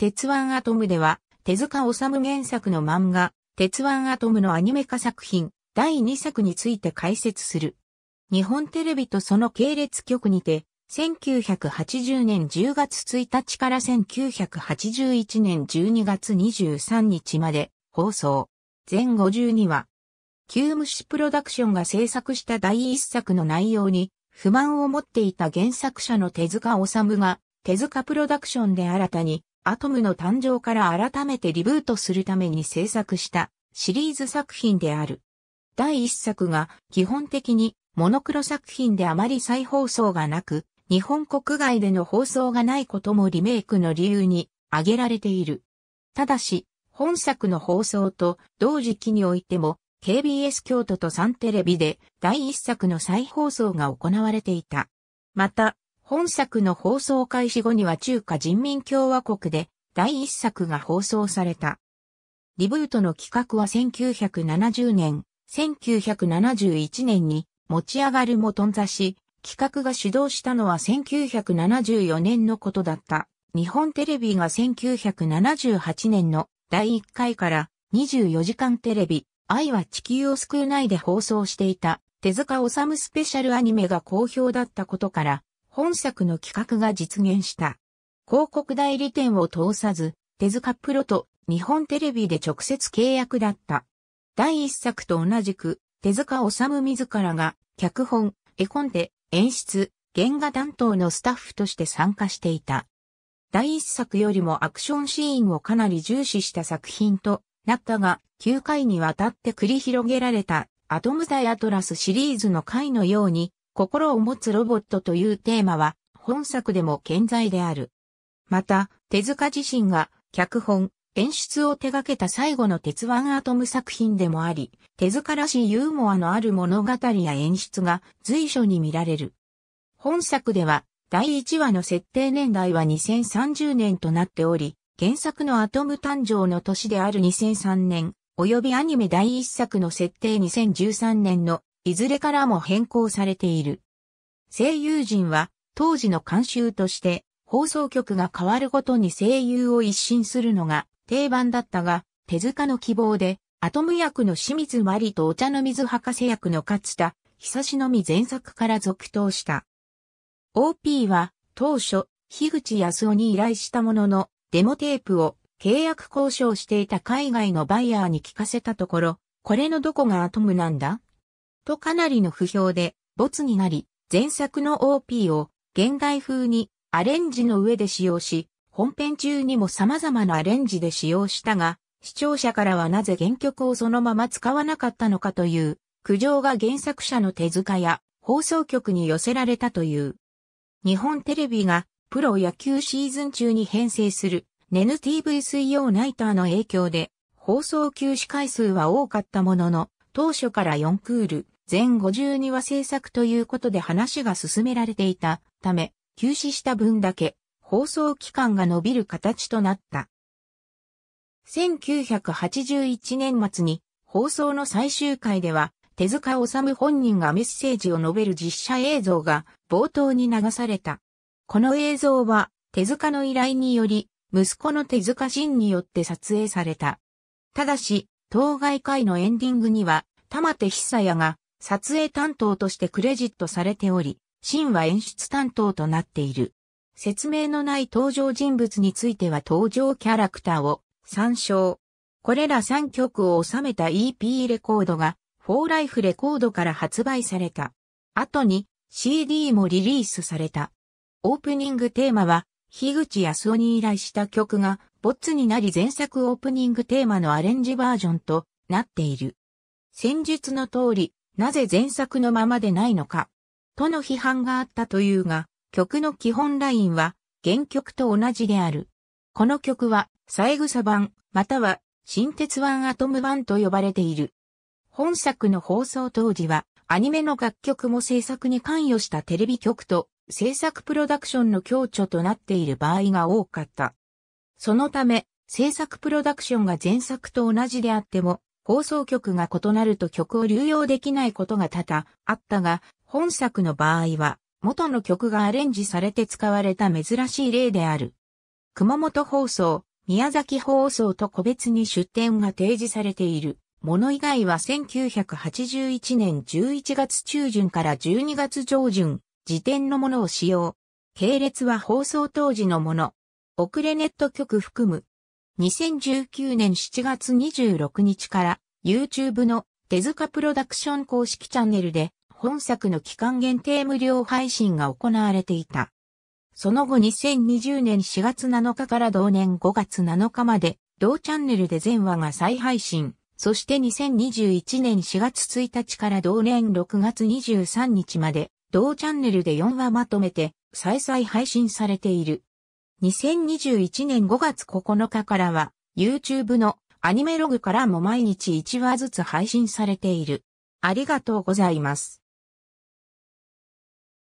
鉄腕アトムでは、手塚治虫原作の漫画、鉄腕アトムのアニメ化作品、第2作について解説する。日本テレビとその系列局にて、1980年10月1日から1981年12月23日まで放送。全52話。急無視プロダクションが制作した第1作の内容に不満を持っていた原作者の手塚治虫が手塚プロダクションで新たにアトムの誕生から改めてリブートするために制作したシリーズ作品である。第一作が基本的にモノクロ作品であまり再放送がなく、日本国外での放送がないこともリメイクの理由に挙げられている。ただし、本作の放送と同時期においても KBS 京都とサンテレビで第一作の再放送が行われていた。また、本作の放送開始後には中華人民共和国で第一作が放送された。リブートの企画は1970年、1971年に持ち上がるも頓挫し、企画が主導したのは1974年のことだった。日本テレビが1978年の第1回から24時間テレビ、愛は地球を救う内で放送していた手塚治虫スペシャルアニメが好評だったことから、本作の企画が実現した。広告代理店を通さず、手塚プロと日本テレビで直接契約だった。第一作と同じく、手塚治虫自らが、脚本、絵コンテ、演出、原画担当のスタッフとして参加していた。第一作よりもアクションシーンをかなり重視した作品となったが、9回にわたって繰り広げられたアトム・ザ・アトラスシリーズの回のように、心を持つロボットというテーマは本作でも健在である。また、手塚自身が脚本、演出を手掛けた最後の鉄腕アトム作品でもあり、手塚らしいユーモアのある物語や演出が随所に見られる。本作では、第1話の設定年代は2030年となっており、原作のアトム誕生の年である2003年、及びアニメ第1作の設定2013年のいずれからも変更されている。声優陣は当時の慣習として放送局が変わるごとに声優を一新するのが定番だったが、手塚の希望でアトム役の清水まりとお茶の水博士役の勝田、久しのみ前作から続投した。OP は当初、樋口康夫に依頼したものの、デモテープを契約交渉していた海外のバイヤーに聞かせたところ、これのどこがアトムなんだとかなりの不評で、没になり、前作の OP を現代風にアレンジの上で使用し、本編中にも様々なアレンジで使用したが、視聴者からはなぜ原曲をそのまま使わなかったのかという苦情が原作者の手塚や放送局に寄せられたという。日本テレビがプロ野球シーズン中に編成する n TV 水曜ナイターの影響で放送休止回数は多かったものの当初から4クール、全52話制作ということで話が進められていたため、休止した分だけ放送期間が伸びる形となった。1981年末に放送の最終回では、手塚治虫本人がメッセージを述べる実写映像が冒頭に流された。この映像は手塚の依頼により、息子の手塚真によって撮影された。ただし、当該回のエンディングには、玉手久也が撮影担当としてクレジットされており、シンは演出担当となっている。説明のない登場人物については登場キャラクターを参照。これら3曲を収めた EP レコードが、フォーライフレコードから発売された。後に CD もリリースされた。オープニングテーマは、樋口康夫に依頼した曲が、ボッツになり前作オープニングテーマのアレンジバージョンとなっている。戦術の通り、なぜ前作のままでないのか、との批判があったというが、曲の基本ラインは原曲と同じである。この曲は、サグサ版、または、新鉄腕アトム版と呼ばれている。本作の放送当時は、アニメの楽曲も制作に関与したテレビ局と制作プロダクションの強著となっている場合が多かった。そのため、制作プロダクションが前作と同じであっても、放送局が異なると曲を流用できないことが多々あったが、本作の場合は、元の曲がアレンジされて使われた珍しい例である。熊本放送、宮崎放送と個別に出展が提示されている。もの以外は1981年11月中旬から12月上旬、辞典のものを使用。系列は放送当時のもの。遅れネット局含む。2019年7月26日から YouTube の手塚プロダクション公式チャンネルで本作の期間限定無料配信が行われていた。その後2020年4月7日から同年5月7日まで同チャンネルで全話が再配信。そして2021年4月1日から同年6月23日まで同チャンネルで4話まとめて再々配信されている。2021年5月9日からは YouTube のアニメログからも毎日1話ずつ配信されている。ありがとうございます。